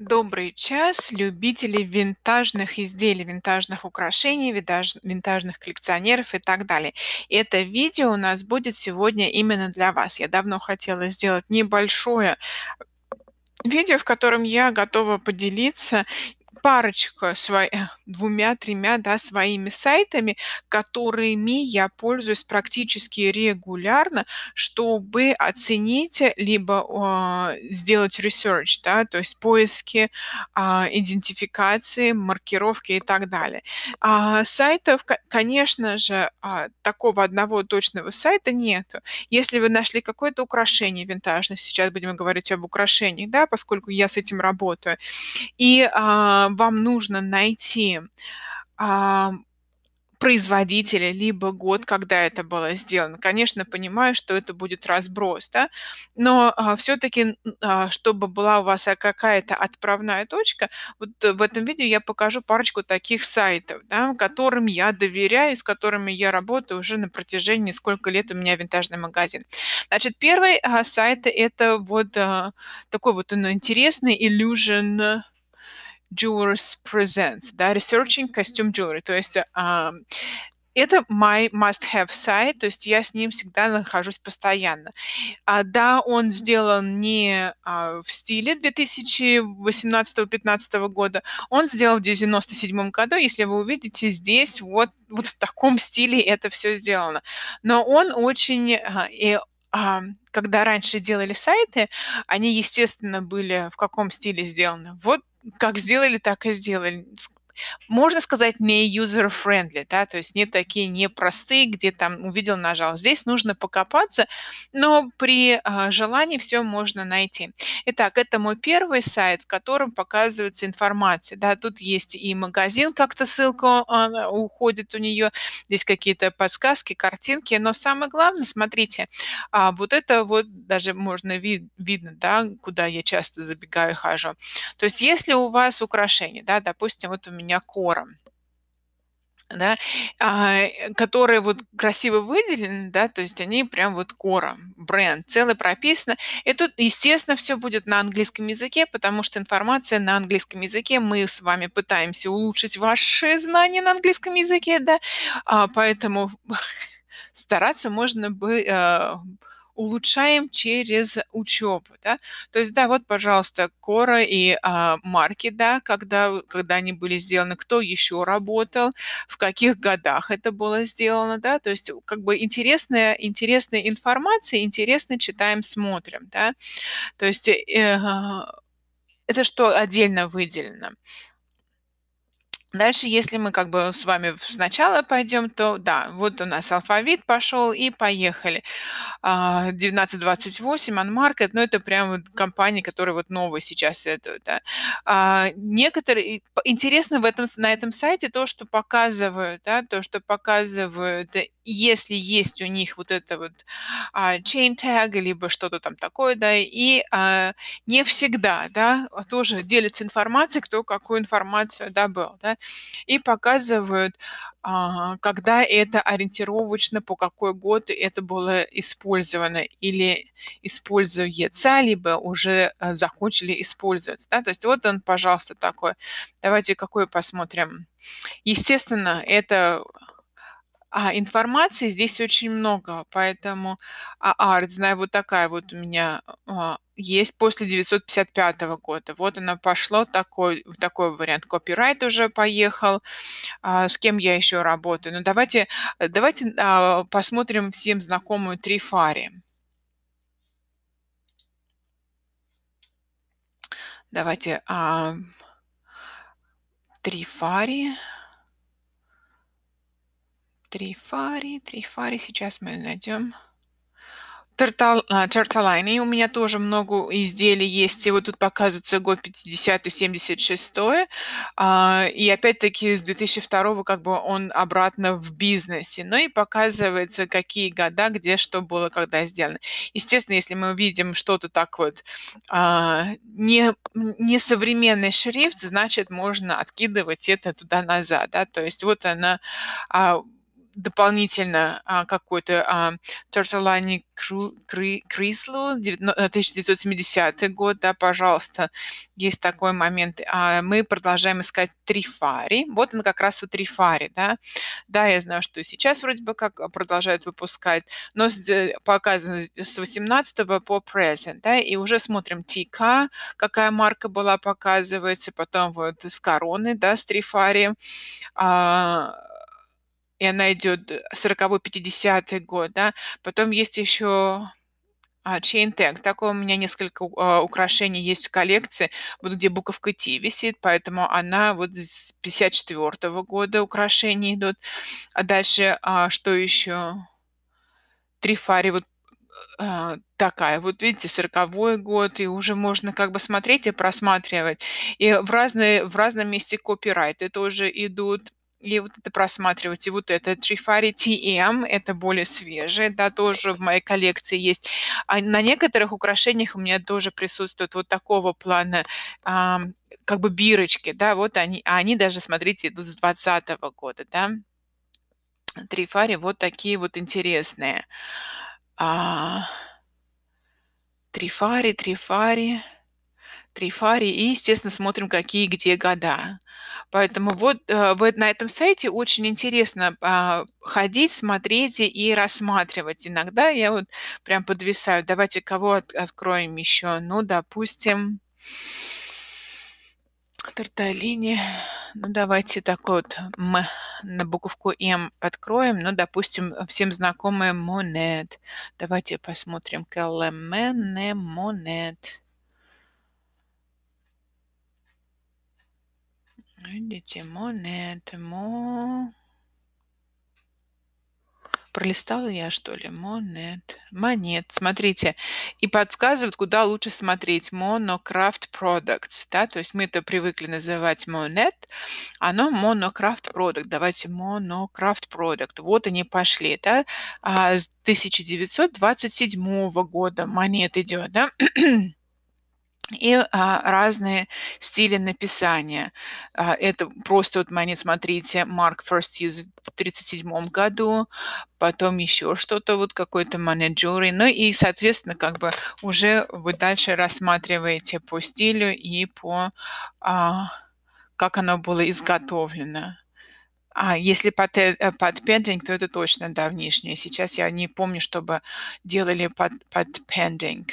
Добрый час, любители винтажных изделий, винтажных украшений, винтаж, винтажных коллекционеров и так далее. Это видео у нас будет сегодня именно для вас. Я давно хотела сделать небольшое видео, в котором я готова поделиться парочка сво... двумя-тремя да, своими сайтами, которыми я пользуюсь практически регулярно, чтобы оценить либо э, сделать research, да, то есть поиски, э, идентификации, маркировки и так далее. А сайтов, конечно же, а, такого одного точного сайта нету. Если вы нашли какое-то украшение винтажное, сейчас будем говорить об украшении, да, поскольку я с этим работаю, и а, вам нужно найти а, производителя, либо год, когда это было сделано. Конечно, понимаю, что это будет разброс, да, но а, все-таки, а, чтобы была у вас а, какая-то отправная точка, вот э, в этом видео я покажу парочку таких сайтов, да, которым я доверяю, с которыми я работаю уже на протяжении сколько лет у меня винтажный магазин. Значит, первый а, сайт это вот а, такой вот он ну, интересный Illusion Jewelers Presents, да, Researching Costume Jewelry, то есть um, это my must-have сайт, то есть я с ним всегда нахожусь постоянно. А, да, он сделан не а, в стиле 2018-2015 года, он сделал в 1997 году, если вы увидите здесь, вот, вот в таком стиле это все сделано. Но он очень... А, и, а, когда раньше делали сайты, они, естественно, были в каком стиле сделаны. Вот как сделали, так и сделали можно сказать, не user-friendly, да, то есть не такие непростые, где там увидел, нажал. Здесь нужно покопаться, но при э, желании все можно найти. Итак, это мой первый сайт, в котором показывается информация, да, тут есть и магазин, как-то ссылка э, уходит у нее, здесь какие-то подсказки, картинки, но самое главное, смотрите, э, вот это вот даже можно вид видно, да, куда я часто забегаю и хожу. То есть если у вас украшения, да, допустим, вот у меня меня кором да, а, которые вот красиво выделены, да, то есть они прям вот кора, бренд, целое прописано. И тут, естественно, все будет на английском языке, потому что информация на английском языке, мы с вами пытаемся улучшить ваши знания на английском языке, да, а, поэтому стараться можно бы а, улучшаем через учебу, да. То есть, да, вот, пожалуйста, Кора и а, Марки, да, когда, когда они были сделаны, кто еще работал, в каких годах это было сделано, да, то есть, как бы интересная, интересная информация, интересно читаем, смотрим, да. То есть, э, это что отдельно выделено. Дальше, если мы как бы с вами сначала пойдем, то да, вот у нас алфавит пошел и поехали. 1928, а, Unmarket, ну это прям вот компания, которая вот новая сейчас идут. Да. А, некоторые, интересно в этом, на этом сайте то, что показывают, да, то, что показывают, если есть у них вот это вот а, chain tag, либо что-то там такое, да, и не всегда, да, тоже делится информация, кто какую информацию добыл, да, и показывают, а, когда это ориентировочно, по какой год это было использовано или используется, либо уже э, закончили использовать. Да? То есть вот он, пожалуйста, такой. Давайте какой посмотрим. Естественно, это а, информации здесь очень много, поэтому а, арт, знаю, вот такая вот у меня а, есть после 955 года. Вот она пошла такой, такой вариант. Копирайт уже поехал. А, с кем я еще работаю? Ну, давайте, э, давайте а, посмотрим всем знакомую Трифари. Давайте а, Трифари. Трифари, Трифари. Сейчас мы найдем. А, Тарталайни. У меня тоже много изделий есть. И вот тут показывается год 50-76. А, и опять-таки с 2002 как бы он обратно в бизнесе. Ну и показывается, какие года, где что было, когда сделано. Естественно, если мы увидим что-то так вот а, не, не современный шрифт, значит, можно откидывать это туда-назад. Да? То есть вот она дополнительно а, какой-то а, Тортолани Крислу 1970 год, да, пожалуйста, есть такой момент. А, мы продолжаем искать Трифари. Вот он как раз у Трифари, да. Да, я знаю, что сейчас вроде бы как а, продолжают выпускать, но э, показано с 18 по present, да, и уже смотрим Тика, какая марка была показывается, потом вот с короны, да, с Трифари. А, и она э, идет 40-50 год, да. Потом есть еще а, Chain Tag. Такое у меня несколько а, украшений есть в коллекции, вот где буковка T висит, поэтому она вот с 54 -го года украшения идут. А дальше а, что еще? Трифари вот такая. Вот видите, 40 год, и уже можно как бы смотреть и просматривать. И в, разные, в разном месте это уже идут и вот это просматривать, и вот это. Trifari TM, это более свежее, да, тоже в моей коллекции есть. А на некоторых украшениях у меня тоже присутствует вот такого плана а, как бы бирочки, да, вот они, а они даже, смотрите, идут с 2020 года, да. Трифари вот такие вот интересные. А, трифари, трифари. Трифари, и, естественно, смотрим, какие где года. Поэтому вот, э, вот на этом сайте очень интересно а, ходить, смотреть и рассматривать. Иногда я вот прям подвисаю. Давайте кого от, откроем еще? Ну, допустим, Тарталини. Ну, давайте так вот М на буковку М подкроем. Ну, допустим, всем знакомая Монет. Давайте посмотрим. Келемене Монет. Видите, монеты, э, мо... Пролистала я, что ли? Монет. Монет. Смотрите. И подсказывают, куда лучше смотреть. Monocraft Products. Да? То есть мы то привыкли называть монет. Оно Monocraft Product. Давайте Monocraft Product. Вот они пошли. Да? А с 1927 года монет идет. Да? и а, разные стили написания. А, это просто вот монет, смотрите, Mark First Use в 1937 году, потом еще что-то, вот какой-то менеджеры. Ну и, соответственно, как бы уже вы дальше рассматриваете по стилю и по а, как оно было изготовлено. А если под, э, под pending, то это точно давнишнее. Сейчас я не помню, чтобы делали под, под pending.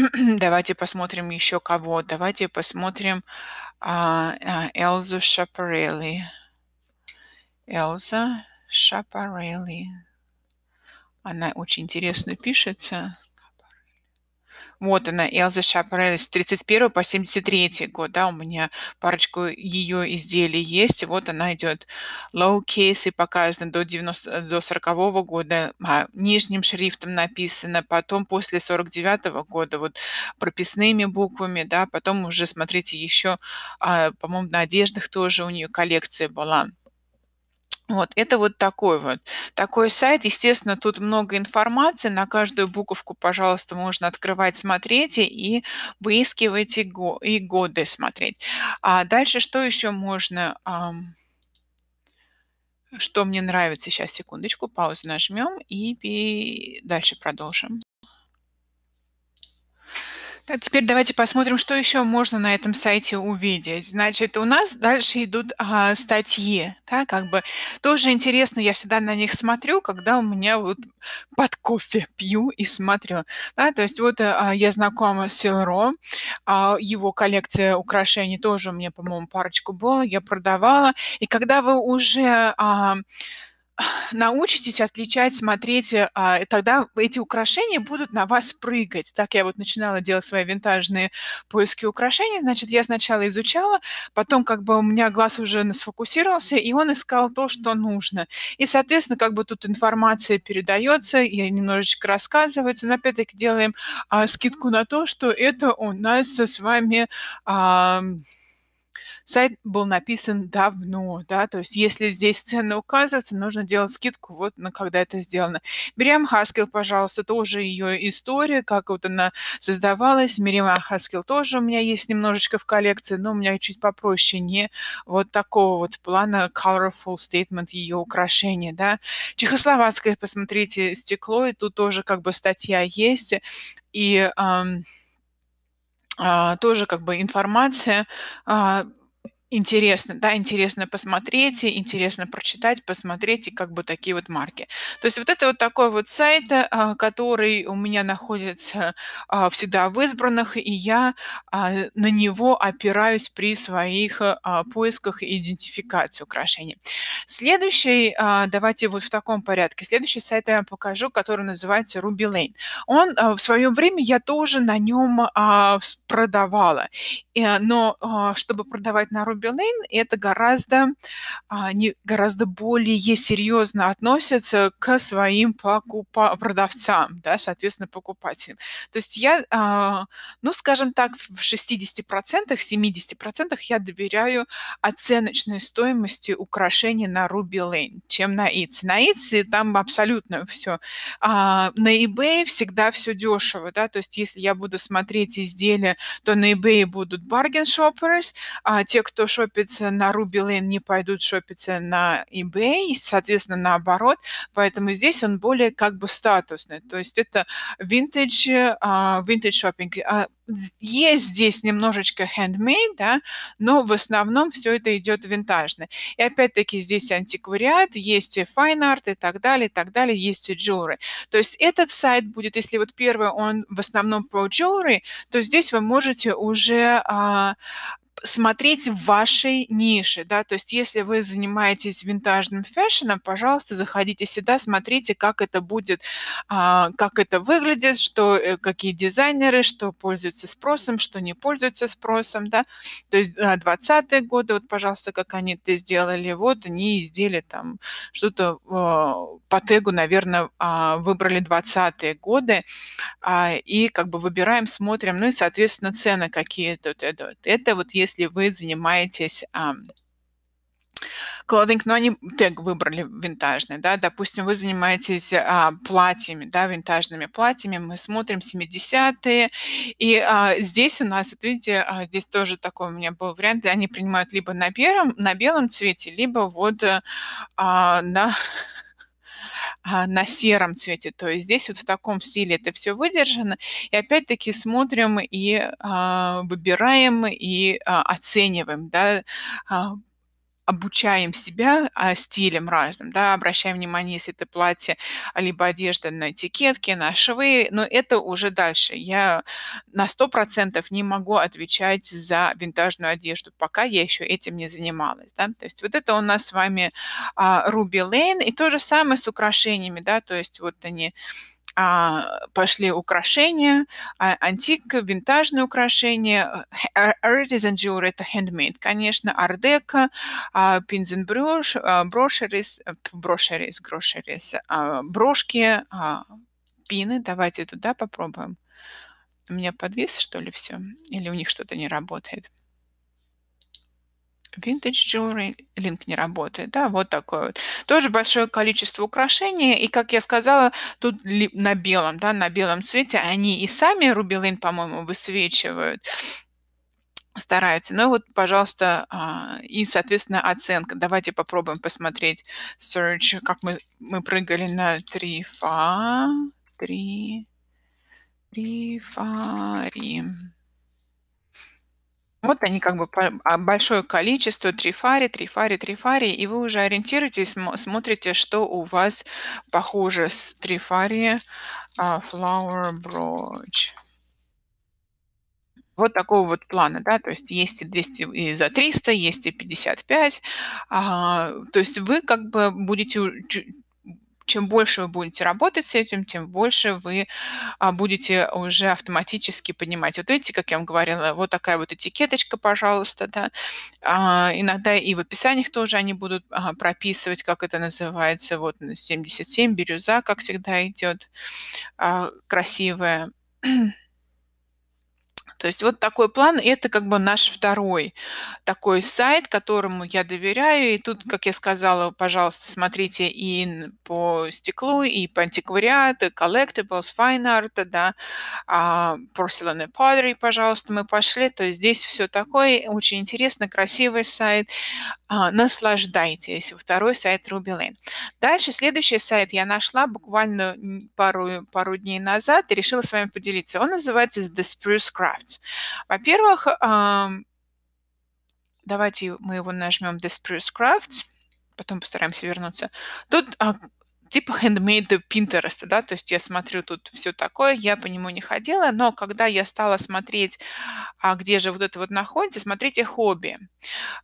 Давайте посмотрим еще кого. Давайте посмотрим а, а, Элзу Шапарелли. Элза Шапарелли. Она очень интересно пишется. Вот она, Элза Шапрель, с 31 по 73 год, да, у меня парочку ее изделий есть, и вот она идет low case и показано до, 90, до 40 -го года, а, нижним шрифтом написано, потом после 49 -го года вот прописными буквами, да, потом уже, смотрите, еще, а, по-моему, на одеждах тоже у нее коллекция была. Вот, это вот такой вот, такой сайт. Естественно, тут много информации, на каждую буковку, пожалуйста, можно открывать, смотреть и выискивать и, го и годы смотреть. А дальше что еще можно... Что мне нравится, сейчас секундочку, паузу нажмем и дальше продолжим. А теперь давайте посмотрим, что еще можно на этом сайте увидеть. Значит, у нас дальше идут а, статьи, да, как бы тоже интересно, я всегда на них смотрю, когда у меня вот под кофе пью и смотрю. Да, то есть вот а, я знакома с Силро, а, его коллекция украшений тоже у меня, по-моему, парочку было, я продавала. И когда вы уже а, научитесь отличать, смотрите, а, тогда эти украшения будут на вас прыгать. Так я вот начинала делать свои винтажные поиски украшений. Значит, я сначала изучала, потом как бы у меня глаз уже сфокусировался, и он искал то, что нужно. И, соответственно, как бы тут информация передается, и немножечко рассказывается. Но опять-таки делаем а, скидку на то, что это у нас с вами... А, сайт был написан давно, да, то есть если здесь цены указываются, нужно делать скидку вот на когда это сделано. Мириам Хаскил, пожалуйста, тоже ее история, как вот она создавалась. Мириам Хаскил тоже у меня есть немножечко в коллекции, но у меня чуть попроще, не вот такого вот плана colorful statement ее украшения, да. Чехословацкое, посмотрите, стекло, и тут тоже как бы статья есть, и... Эм, а, тоже как бы информация, а, интересно, да, интересно посмотреть, и интересно прочитать, посмотреть, и как бы такие вот марки. То есть вот это вот такой вот сайт, а, который у меня находится а, всегда в избранных, и я а, на него опираюсь при своих поисках и идентификации украшений. Следующий, давайте вот в таком порядке, следующий сайт я вам покажу, который называется Ruby Lane. Он в свое время, я тоже на нем продавала, но чтобы продавать на Ruby Билейн, это гораздо, они а, гораздо более серьезно относятся к своим покупа- продавцам, да, соответственно, покупателям. То есть я, а, ну, скажем так, в 60%, 70% я доверяю оценочной стоимости украшений на Ruby Lane, чем на Etsy. На Etsy там абсолютно все. А, на eBay всегда все дешево, да, то есть если я буду смотреть изделия, то на eBay будут bargain shoppers, а те, кто шопиться на Ruby Lane, не пойдут шопиться на eBay, и, соответственно, наоборот. Поэтому здесь он более как бы статусный. То есть это винтаж, винтаж шопинг. Есть здесь немножечко handmade, да, но в основном все это идет винтажно. И опять-таки здесь антиквариат, есть и fine art и так далее, и так далее, есть и jewelry. То есть этот сайт будет, если вот первый он в основном про jewelry, то здесь вы можете уже а, смотреть в вашей нише, да, то есть если вы занимаетесь винтажным фэшном, пожалуйста, заходите сюда, смотрите, как это будет, а, как это выглядит, что, э, какие дизайнеры, что пользуются спросом, что не пользуются спросом, да, то есть 20-е а, годы, вот, пожалуйста, как они это сделали, вот они изделия там что-то а, по тегу, наверное, выбрали 20-е годы, и как бы выбираем, смотрим, ну и, соответственно, цены какие-то, это, это вот если если вы занимаетесь Клодинг, но ну, они тег выбрали винтажный, да, допустим, вы занимаетесь а, платьями, да, винтажными платьями, мы смотрим 70-е, и а, здесь у нас, вот видите, а, здесь тоже такой у меня был вариант, они принимают либо на, первом, на белом цвете, либо вот э, а, на А, на сером цвете. То есть здесь вот в таком стиле это все выдержано. И опять-таки смотрим и а, выбираем и а, оцениваем, да, обучаем себя а, стилем разным, да, обращаем внимание, если это платье, а, либо одежда на этикетке, на швы, но это уже дальше. Я на 100% не могу отвечать за винтажную одежду, пока я еще этим не занималась, да, то есть вот это у нас с вами Руби а, Лейн, и то же самое с украшениями, да, то есть вот они а, пошли украшения, а, антика, винтажные украшения, artisan jewelry это handmade, конечно, ардека, а, пинзенброш, а, брошерис, э, брошерис, брошерис, а, брошки, а, пины, давайте туда попробуем. У меня подвис, что ли, все? Или у них что-то не работает? Vintage Jewelry линк не работает, да, вот такое вот. Тоже большое количество украшений, и, как я сказала, тут на белом, да, на белом цвете они и сами рубилин, по-моему, высвечивают, стараются. Ну вот, пожалуйста, а, и, соответственно, оценка. Давайте попробуем посмотреть search, как мы, мы прыгали на трифа, три, трифари. Три, вот они как бы а, большое количество, три фари, три фари, три фари, и вы уже ориентируетесь, смотрите, что у вас похоже с три фари uh, flower brooch. Вот такого вот плана, да, то есть есть и 200 и за 300, есть и 55, а, то есть вы как бы будете чем больше вы будете работать с этим, тем больше вы а, будете уже автоматически поднимать. Вот видите, как я вам говорила, вот такая вот этикеточка, пожалуйста, да. А, иногда и в описаниях тоже они будут прописывать, как это называется, вот 77, бирюза, как всегда идет, а, красивая. То есть вот такой план, и это как бы наш второй такой сайт, которому я доверяю. И тут, как я сказала, пожалуйста, смотрите и по стеклу, и по антиквариату, collectibles, fine art, да, а, porcelain and pottery, пожалуйста, мы пошли. То есть здесь все такое, очень интересно, красивый сайт. А, наслаждайтесь. Второй сайт Ruby Lane. Дальше следующий сайт я нашла буквально пару, пару дней назад и решила с вами поделиться. Он называется The Spruce Craft нравится. Во-первых, давайте мы его нажмем This Prescribed, потом постараемся вернуться. Тут а, типа handmade Pinterest, да, то есть я смотрю тут все такое, я по нему не ходила, но когда я стала смотреть, а где же вот это вот находится, смотрите хобби.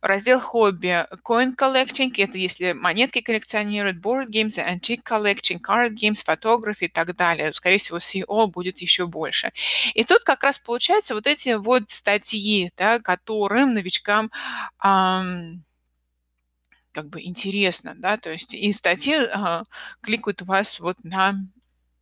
Раздел хобби, coin collecting, это если монетки коллекционируют, board games, antique collecting, card games, photography и так далее. Скорее всего, SEO будет еще больше. И тут как раз получается вот эти вот статьи, да, которым новичкам эм, как бы интересно, да, то есть и статьи э, кликают вас вот на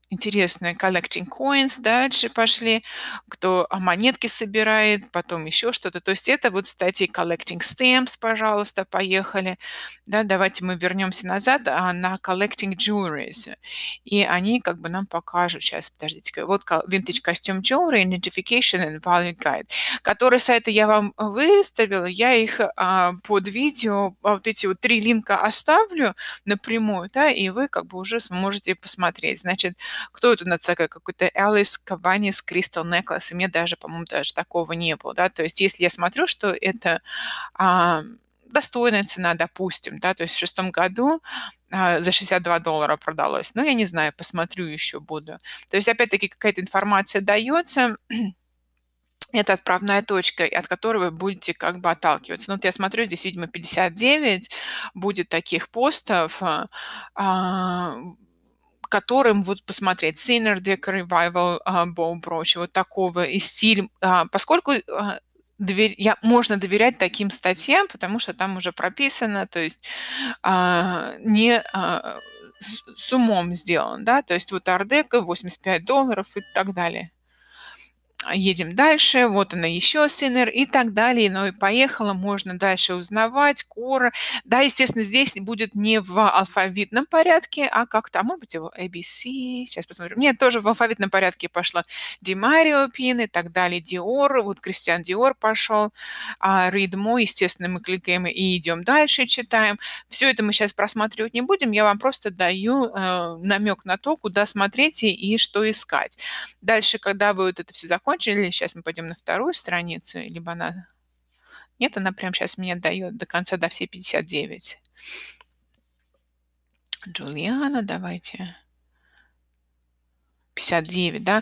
интересные collecting coins, дальше пошли, кто а, монетки собирает, потом еще что-то. То есть это вот статьи collecting stamps, пожалуйста, поехали. Да, давайте мы вернемся назад а, на collecting jewelries. И они как бы нам покажут, сейчас, подождите, вот vintage costume jewelry, identification and value guide, которые сайты я вам выставила, я их а, под видео, а, вот эти вот три линка оставлю напрямую, да, и вы как бы уже сможете посмотреть. Значит, кто это, нас такая, какой-то Alice Cavani's Crystal Necklace, и мне даже, по-моему, даже такого не было, да, то есть если я смотрю, что это а, достойная цена, допустим, да, то есть в шестом году а, за 62 доллара продалось, ну, я не знаю, посмотрю еще буду, то есть опять-таки какая-то информация дается, это отправная точка, от которой вы будете как бы отталкиваться. Ну, вот я смотрю, здесь, видимо, 59 будет таких постов. А, а которым вот посмотреть Sinner, Decker Revival, а, Боу прочее вот такого и стиль, а, поскольку а, доверь, я, можно доверять таким статьям, потому что там уже прописано, то есть а, не а, с, с умом сделан, да, то есть вот Ардека 85 долларов и так далее едем дальше, вот она еще Синер и так далее. Но ну и поехала, можно дальше узнавать, Кора. Да, естественно, здесь будет не в алфавитном порядке, а как-то, а может быть, его ABC, а сейчас посмотрю. Нет, тоже в алфавитном порядке пошла Димарио Пин и так далее, Диор, вот Кристиан Диор пошел, а Ридмо, естественно, мы кликаем и идем дальше, читаем. Все это мы сейчас просматривать не будем, я вам просто даю э, намек на то, куда смотреть и что искать. Дальше, когда вы вот это все закончите, Emoji, сейчас мы пойдем на вторую страницу, либо она... Нет, она прямо сейчас меня дает до конца, до всей 59. Джулиана, давайте. 59, да,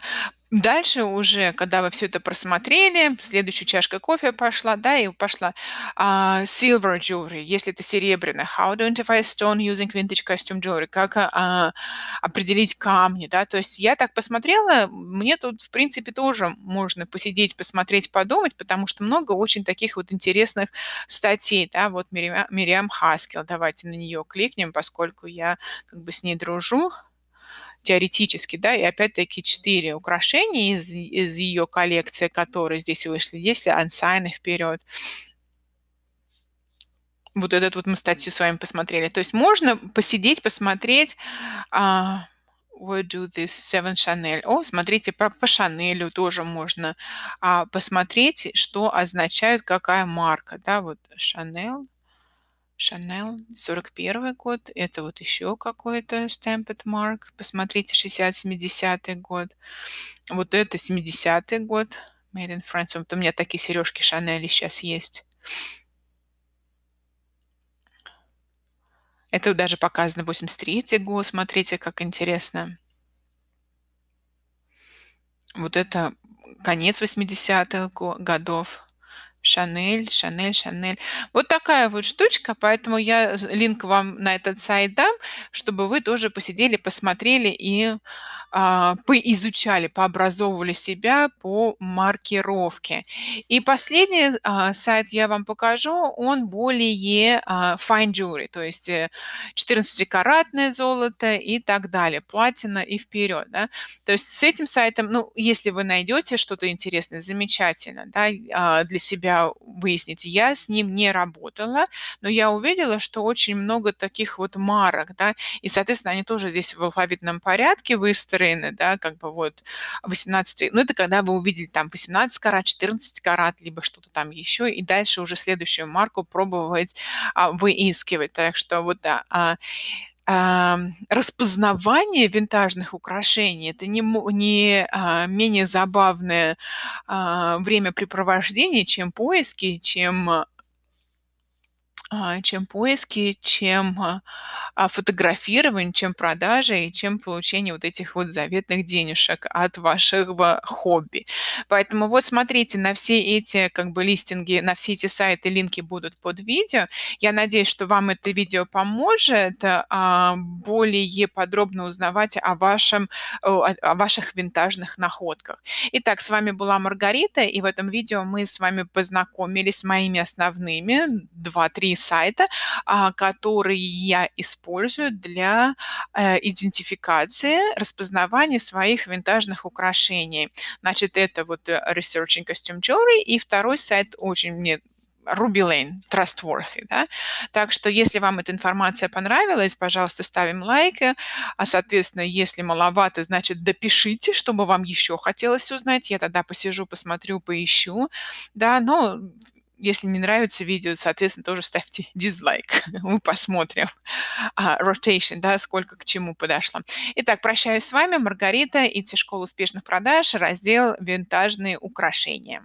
Дальше уже, когда вы все это просмотрели, следующая чашка кофе пошла, да, и пошла uh, silver jewelry, если это серебряное, how to identify stone using vintage costume jewelry, как uh, определить камни, да, то есть я так посмотрела, мне тут, в принципе, тоже можно посидеть, посмотреть, подумать, потому что много очень таких вот интересных статей, да, вот Мириам Хаскел, давайте на нее кликнем, поскольку я как бы с ней дружу, теоретически, да, и опять-таки четыре украшения из, из ее коллекции, которые здесь вышли, есть ансайны вперед. Вот этот вот мы статью с вами посмотрели. То есть можно посидеть, посмотреть, а, what do this seven Chanel. О, смотрите, по, по Шанелю тоже можно uh, посмотреть, что означает какая марка, да, вот Chanel. Шанел, 41 год, это вот еще какой-то Stamped Mark, посмотрите, 60-70 год, вот это 70 год, Made in France, вот у меня такие сережки Chanel сейчас есть. Это даже показано 83 год, смотрите, как интересно. Вот это конец 80-х годов, Шанель, Шанель, Шанель. Вот такая вот штучка, поэтому я линк вам на этот сайт дам, чтобы вы тоже посидели, посмотрели и а, поизучали, пообразовывали себя по маркировке. И последний а, сайт я вам покажу, он более а, fine jewelry, то есть 14-каратное э, золото и так далее, платина и вперед. Да? То есть с этим сайтом, ну, если вы найдете что-то интересное, замечательно, да, а, для себя для выяснить. Я с ним не работала, но я увидела, что очень много таких вот марок, да, и, соответственно, они тоже здесь в алфавитном порядке выстроены, да, как бы вот 18, ну, это когда вы увидели там 18 карат, 14 карат, либо что-то там еще, и дальше уже следующую марку пробовать а, выискивать. Так что вот, да, а, а, распознавание винтажных украшений это не, не а, менее забавное а, времяпрепровождение, чем поиски, чем а, чем поиски, чем а, а, фотографирование, чем продажи и чем получение вот этих вот заветных денежек от вашего хобби. Поэтому вот смотрите на все эти как бы листинги, на все эти сайты, линки будут под видео. Я надеюсь, что вам это видео поможет более подробно узнавать о, вашем, о ваших винтажных находках. Итак, с вами была Маргарита, и в этом видео мы с вами познакомились с моими основными 2-3 сайта, а, который я использую для э, идентификации, распознавания своих винтажных украшений. Значит, это вот э, Researching Costume Jewelry, и второй сайт очень мне Ruby Lane, trustworthy. Да? Так что, если вам эта информация понравилась, пожалуйста, ставим лайк э, А, соответственно, если маловато, значит, допишите, что бы вам еще хотелось узнать. Я тогда посижу, посмотрю, поищу. Да, но ну, если не нравится видео, соответственно, тоже ставьте дизлайк. Мы посмотрим. А, rotation, да, сколько к чему подошло. Итак, прощаюсь с вами. Маргарита, идти школа успешных продаж, раздел «Винтажные украшения».